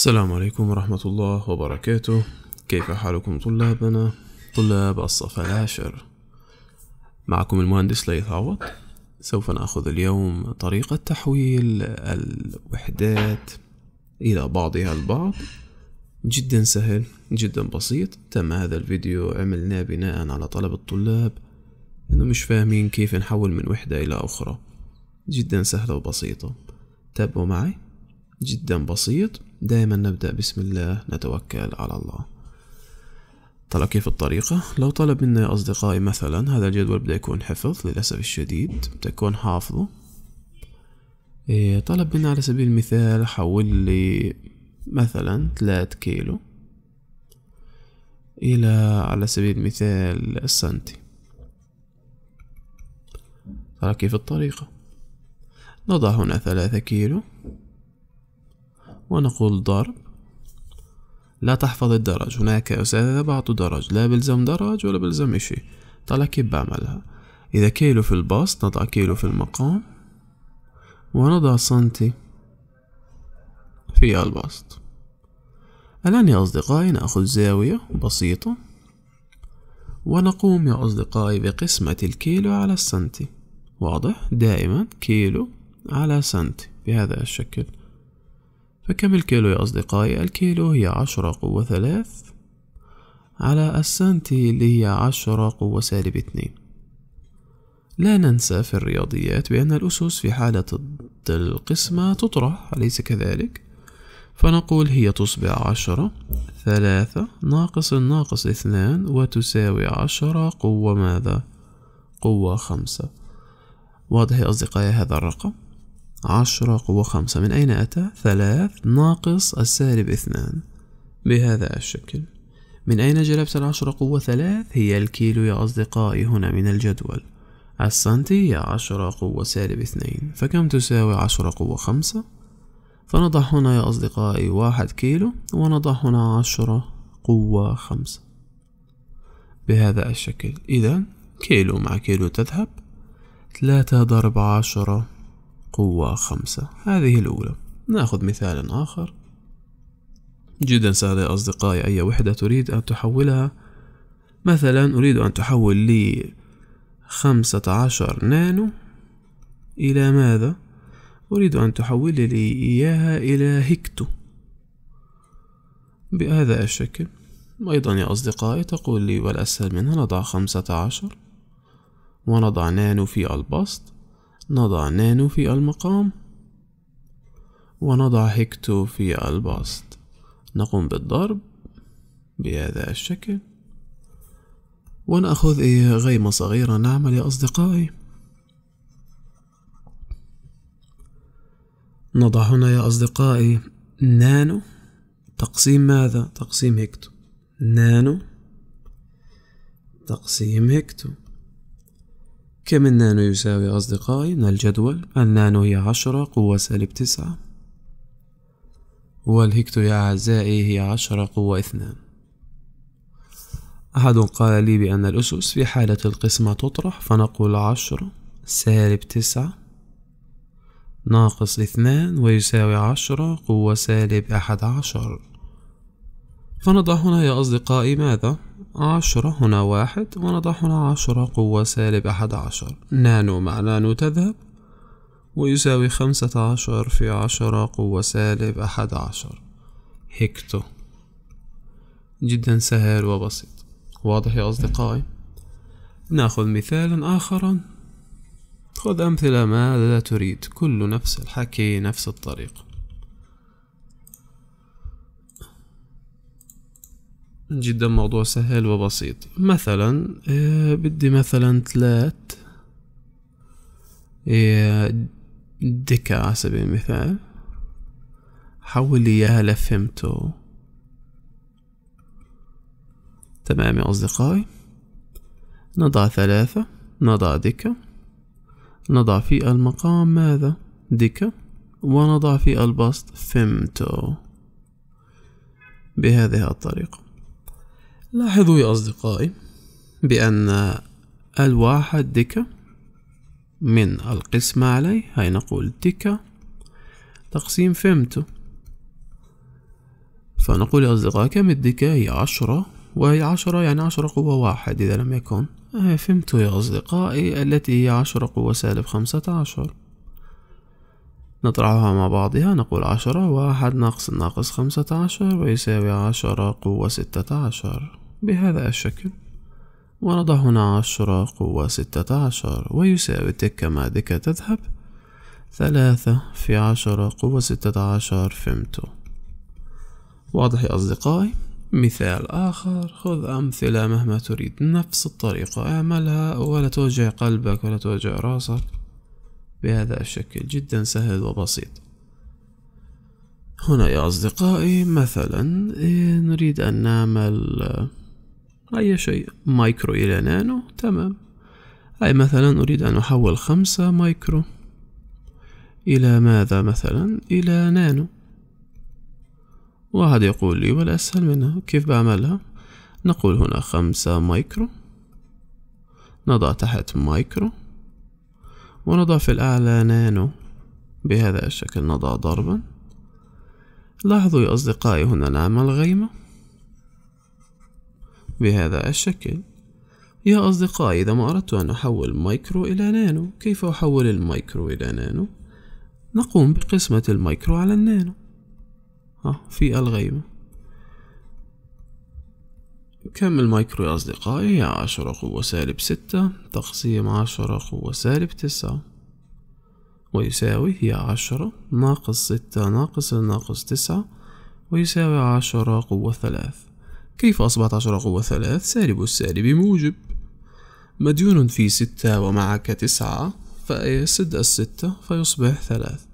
السلام عليكم ورحمة الله وبركاته كيف حالكم طلابنا طلاب الصف العاشر معكم المهندس ليث عوض سوف نأخذ اليوم طريقة تحويل الوحدات إلى بعضها البعض جدا سهل جدا بسيط تم هذا الفيديو عملناه بناء على طلب الطلاب إنه مش فاهمين كيف نحول من وحدة إلى أخرى جدا سهلة وبسيطة تابعوا معي جدا بسيط دائما نبدأ بسم الله نتوكل على الله طلع كيف الطريقة؟ لو طلب مني أصدقائي مثلا هذا الجدول بدأ يكون حفظ للأسف الشديد بدأ يكون حافظه إيه، طلب مني على سبيل المثال حول لي مثلا ثلاث كيلو إلى على سبيل المثال السنتي ترى كيف الطريقة نضع هنا ثلاثة كيلو ونقول ضرب لا تحفظ الدرج هناك أساتذة بعطوا درج لا بلزم درج ولا بلزم إشي طلع كيف بعملها إذا كيلو في البسط نضع كيلو في المقام ونضع سنتي في البسط الآن يا أصدقائي نأخذ زاوية بسيطة ونقوم يا أصدقائي بقسمة الكيلو على السنتي واضح دائما كيلو على سنتي بهذا الشكل فكم الكيلو يا أصدقائي الكيلو هي عشرة قوة ثلاث على السنتي اللي هي عشرة قوة سالب اتنين لا ننسى في الرياضيات بأن الأسس في حالة القسمة تطرح أليس كذلك؟ فنقول هي تصبح عشرة ثلاثة ناقص ناقص اثنان وتساوي عشرة قوة ماذا؟ قوة خمسة واضح يا أصدقائي هذا الرقم؟ عشرة قوة خمسة من أين أتى؟ ثلاث ناقص السالب اثنان بهذا الشكل من أين جلبت العشرة قوة ثلاث؟ هي الكيلو يا أصدقائي هنا من الجدول السنتي هي عشرة قوة سالب اثنين فكم تساوي عشرة قوة خمسة؟ فنضع هنا يا أصدقائي واحد كيلو ونضع هنا عشرة قوة خمسة بهذا الشكل إذا كيلو مع كيلو تذهب ثلاثة ضرب عشرة قوة خمسة هذه الأولى نأخذ مثالا آخر جدا سهل يا أصدقائي أي وحدة تريد أن تحولها مثلا أريد أن تحول لي خمسة عشر نانو إلى ماذا؟ أريد أن تحول لي إياها إلى هكتو بهذا الشكل أيضا يا أصدقائي تقول لي والأسهل منها نضع خمسة عشر ونضع نانو في البسط نضع نانو في المقام ونضع هيكتو في البسط نقوم بالضرب بهذا الشكل ونأخذ غيمة صغيرة نعمل يا أصدقائي نضع هنا يا أصدقائي نانو تقسيم ماذا؟ تقسيم هكتو نانو تقسيم هكتو كم النانو يساوي أصدقائي من الجدول النانو هي عشرة قوة سالب تسعة والهكتو يا أعزائي هي عشرة قوة اثنان أحد قال لي بأن الأسس في حالة القسمة تطرح فنقول عشرة سالب تسعة ناقص اثنان ويساوي عشرة قوة سالب أحد عشر فنضع هنا يا أصدقائي ماذا؟ عشرة هنا واحد ونضع هنا عشرة قوة سالب أحد عشر نانو مع نانو تذهب ويساوي خمسة عشر في عشرة قوة سالب أحد عشر هكتو جدا سهل وبسيط واضح يا أصدقائي ناخذ مثالا آخرا خذ أمثلة ما لا تريد كل نفس الحكي نفس الطريقة جدا موضوع سهل وبسيط مثلا آه، بدي مثلا ثلاث دكة آه، على سبيل المثال حول لي إياها لفيمتو تمام يا أصدقائي نضع ثلاثة نضع دكة نضع في المقام ماذا دكة ونضع في البسط فيمتو بهذه الطريقة لاحظوا يا أصدقائي بأن الواحد ديكا من القسمة عليه هاي نقول ديكا تقسيم فيمتو فنقول يا أصدقائي كم الديكا هي عشرة وهي عشرة يعني عشرة قوة واحد إذا لم يكن فيمتو يا أصدقائي التي هي عشرة قوة سالب خمسة عشر نطرحها مع بعضها نقول عشرة واحد ناقص ناقص خمسة عشر ويساوي عشرة قوة ستة عشر بهذا الشكل ونضع هنا عشرة قوة ستة عشر ويساوي تك ما دكة تذهب ثلاثة في عشرة قوة ستة عشر فيمتو واضح يا أصدقائي مثال آخر خذ أمثلة مهما تريد نفس الطريقة اعملها ولا توجع قلبك ولا توجع راسك بهذا الشكل جدا سهل وبسيط هنا يا أصدقائي مثلا إيه، نريد أن نعمل آه، أي شيء مايكرو إلى نانو تمام أي مثلا أريد أن أحول خمسة مايكرو إلى ماذا مثلا إلى نانو واحد يقول لي والأسهل منها كيف بعملها نقول هنا خمسة مايكرو نضع تحت مايكرو ونضع في الأعلى نانو بهذا الشكل نضع ضربا لاحظوا يا أصدقائي هنا نعمل غيمة بهذا الشكل يا أصدقائي إذا ما أردت أن أحول مايكرو إلى نانو كيف أحول المايكرو إلى نانو؟ نقوم بقسمة المايكرو على النانو ها في الغيمة كم المايكرو يا أصدقائي هي عشرة قوة سالب ستة تقسيم عشرة قوة سالب تسعة ويساوي هي عشرة ناقص ستة ناقص ناقص تسعة ويساوي عشرة قوة ثلاث كيف أصبحت عشرة قوة ثلاث سالب السالب موجب مديون في ستة ومعك تسعة فيسد الستة فيصبح ثلاث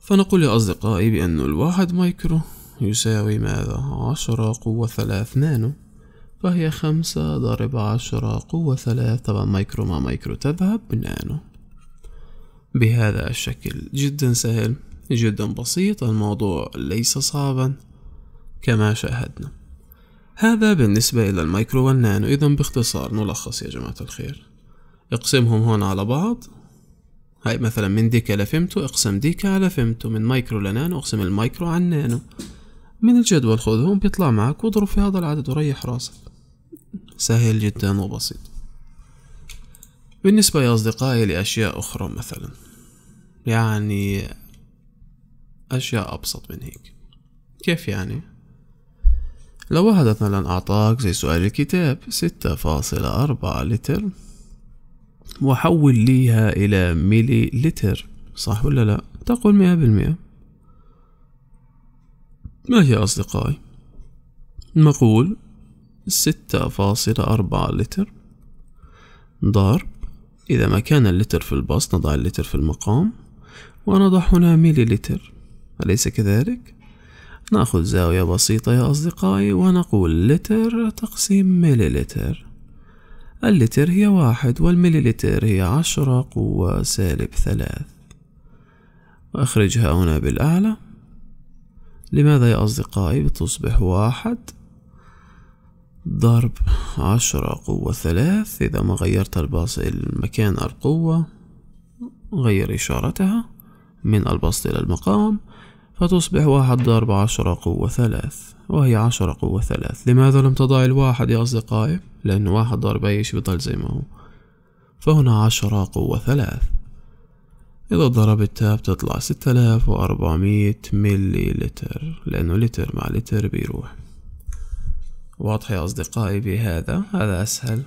فنقول يا أصدقائي بأن الواحد مايكرو يساوي ماذا عشرة قوة ثلاث نانو فهي خمسة ضرب عشرة قوة ثلاث طبعا مايكرو مع مايكرو تذهب نانو بهذا الشكل جدا سهل جدا بسيط الموضوع ليس صعبا كما شاهدنا هذا بالنسبة إلى المايكرو والنانو إذا باختصار نلخص يا جماعة الخير اقسمهم هون على بعض هاي مثلا من ديكا لفيمتو اقسم ديكا على فيمتو من مايكرو لنانو اقسم المايكرو على النانو من الجدول خذهم بيطلع معك واضرب في هذا العدد وريح راسك سهل جدا وبسيط بالنسبة يا أصدقائي لأشياء أخرى مثلا يعني أشياء أبسط من هيك كيف يعني؟ لو واحد مثلا أعطاك زي سؤال الكتاب ستة فاصلة أربعة لتر وحول ليها إلى ميلي لتر صح ولا لا؟ تقول مئة بالمئة ما هي أصدقائي؟ نقول ستة فاصلة أربعة لتر ضرب إذا ما كان اللتر في البسط نضع اللتر في المقام ونضع هنا ميلي لتر أليس كذلك؟ نأخذ زاوية بسيطة يا أصدقائي ونقول لتر تقسيم ميلي لتر اللتر هي واحد والمليلتر هي عشرة قوة سالب ثلاث وأخرجها هنا بالأعلى لماذا يا أصدقائي بتصبح واحد ضرب عشرة قوة ثلاث إذا ما غيرت الباص المكان القوة غير إشارتها من البسط إلى المقام فتصبح واحد ضرب عشرة قوة ثلاث وهي عشرة قوة ثلاث لماذا لم تضع الواحد يا أصدقائي؟ لأن واحد ضرب أي شيء بضل زي ما هو فهنا عشرة قوة ثلاث إذا ضربتها بتطلع ستة آلاف وأربعمية ملي لتر لأنه لتر مع لتر بيروح واضح يا أصدقائي بهذا هذا أسهل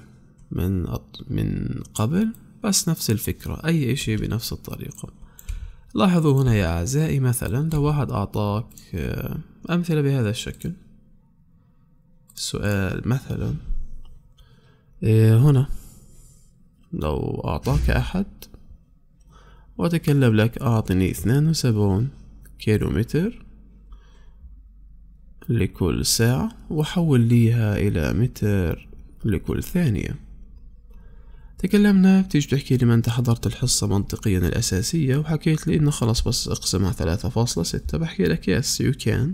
من من قبل بس نفس الفكرة أي إشي بنفس الطريقة لاحظوا هنا يا أعزائي مثلا لو واحد أعطاك آه، أمثلة بهذا الشكل سؤال مثلا آه، هنا لو أعطاك أحد وأتكلم لك أعطني اثنان وسبعون كيلومتر لكل ساعة وحول ليها إلى متر لكل ثانية تكلمنا بتيجي تحكي لي ما انت حضرت الحصة منطقيا الأساسية وحكيت لي انه خلاص بس اقسمها ثلاثة فاصلة ستة بحكي لك يس يو كان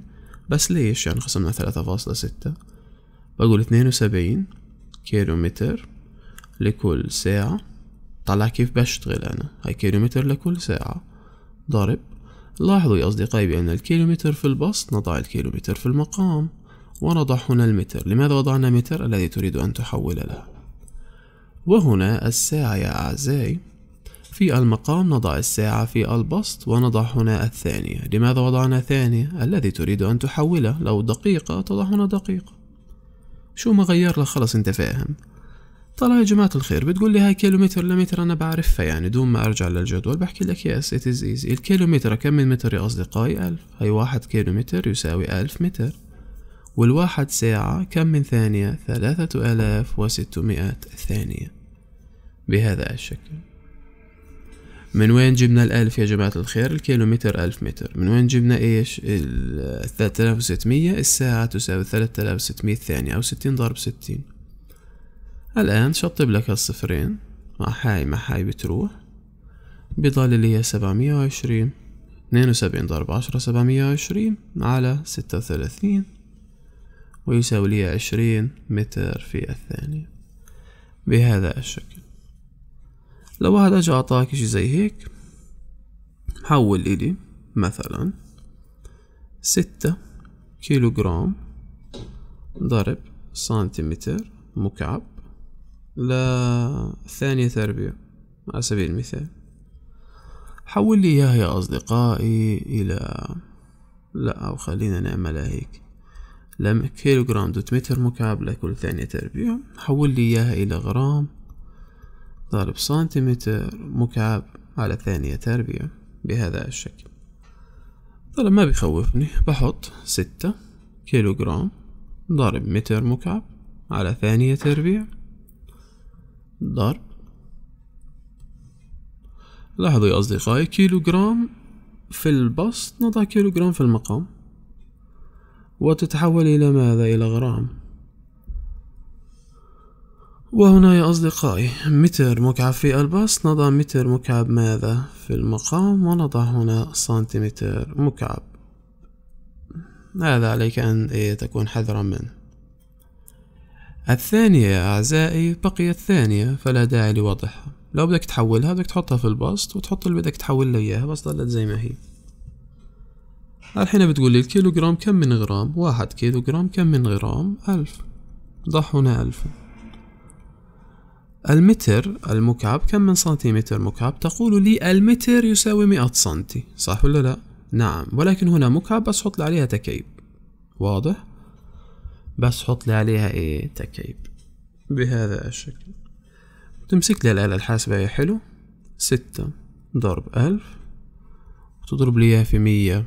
بس ليش يعني قسمنا ثلاثة فاصلة ستة بقول اثنين وسبعين كيلو متر لكل ساعة طلع كيف بشتغل أنا هاي كيلومتر لكل ساعة ضرب لاحظوا يا أصدقائي بأن الكيلومتر في البسط نضع الكيلومتر في المقام ونضع هنا المتر لماذا وضعنا متر الذي تريد أن تحول له وهنا الساعة يا أعزائي في المقام نضع الساعة في البسط ونضع هنا الثانية لماذا وضعنا ثانية الذي تريد أن تحوله لو دقيقة تضع هنا دقيقة شو ما غير خلص انت فاهم طلع يا جماعة الخير بتقول لي هاي كيلومتر لمتر أنا بعرفها يعني دون ما أرجع للجدول بحكي لك يس إت إز إيزي الكيلومتر كم من متر يا أصدقائي ألف هاي واحد كيلومتر يساوي ألف متر والواحد ساعة كم من ثانية ثلاثة آلاف وستمائة ثانية بهذا الشكل من وين جبنا الألف يا جماعة الخير الكيلومتر ألف متر من وين جبنا إيش الثلاثة آلاف وستمية الساعة تساوي ثلاثة آلاف وستمية ثانية أو ستين ضرب ستين الآن شطب لك الصفرين مع هاي مع هاي بتروح بضل اللي هي سبعمية وعشرين اثنين وسبعين ضرب عشرة سبعمية وعشرين على ستة وثلاثين ويساوي لي عشرين متر في الثانية بهذا الشكل لو واحد اجى اعطاك اشي زي هيك حول الي مثلا ستة كيلوغرام ضرب سنتيمتر مكعب لثانية تربية على سبيل المثال حول لي إياها يا أصدقائي إلى لا أو خلينا نعملها هيك لم كيلو جرام دوت متر مكعب لكل ثانية تربيع حول لي إياها إلى غرام ضارب سنتيمتر مكعب على ثانية تربيع بهذا الشكل طبعا ما بيخوفني بحط ستة كيلو جرام ضارب متر مكعب على ثانية تربيع ضرب لاحظوا يا أصدقائي كيلوغرام في البسط نضع كيلوغرام في المقام وتتحول إلى ماذا؟ إلى غرام وهنا يا أصدقائي متر مكعب في البسط نضع متر مكعب ماذا في المقام ونضع هنا سنتيمتر مكعب هذا عليك أن إيه، تكون حذرا منه الثانية يا أعزائي بقي الثانية فلا داعي لوضعها لو بدك تحولها بدك تحطها في البسط وتحط اللي بدك تحول إياها بس ظلت زي ما هي الحين بتقول لي الكيلو جرام كم من غرام واحد كيلو جرام كم من غرام ألف ضح هنا ألف المتر المكعب كم من سنتيمتر مكعب تقول لي المتر يساوي مئة سنتي صح ولا لا نعم ولكن هنا مكعب بس حط عليها تكعيب واضح بس حط لي عليها ايه تكعيب بهذا الشكل تمسك لي الآلة الحاسبة يا حلو ستة ضرب ألف وتضرب ليها في مية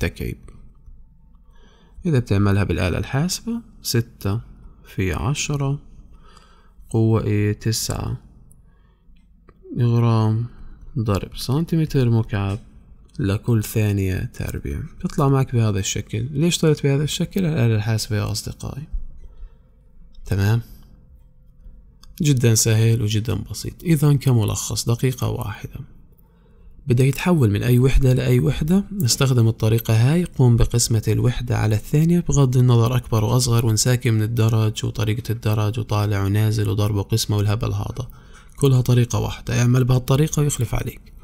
تكعيب إذا بتعملها بالآلة الحاسبة ستة في عشرة قوة إيه تسعة غرام ضرب سنتيمتر مكعب لكل ثانية تربية تطلع معك بهذا الشكل ليش طلعت بهذا الشكل الآلة الحاسبة يا أصدقائي تمام جدا سهل وجدا بسيط إذا كملخص دقيقة واحدة بدأ يتحول من أي وحدة لأي وحدة نستخدم الطريقة هاي قوم بقسمة الوحدة على الثانية بغض النظر أكبر وأصغر ونساكن من الدرج وطريقة الدرج وطالع ونازل وضرب وقسمة والهبل هذا كلها طريقة واحدة اعمل بهالطريقة ويخلف عليك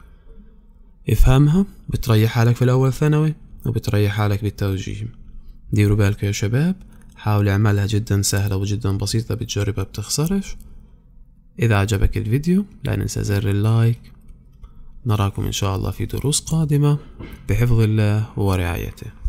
افهمها بتريح حالك في الأول ثانوي وبتريح حالك بالتوجيه ديروا بالك يا شباب حاول اعملها جدا سهلة وجدا بسيطة بتجربها بتخسرش إذا عجبك الفيديو لا ننسى زر اللايك نراكم إن شاء الله في دروس قادمة بحفظ الله ورعايته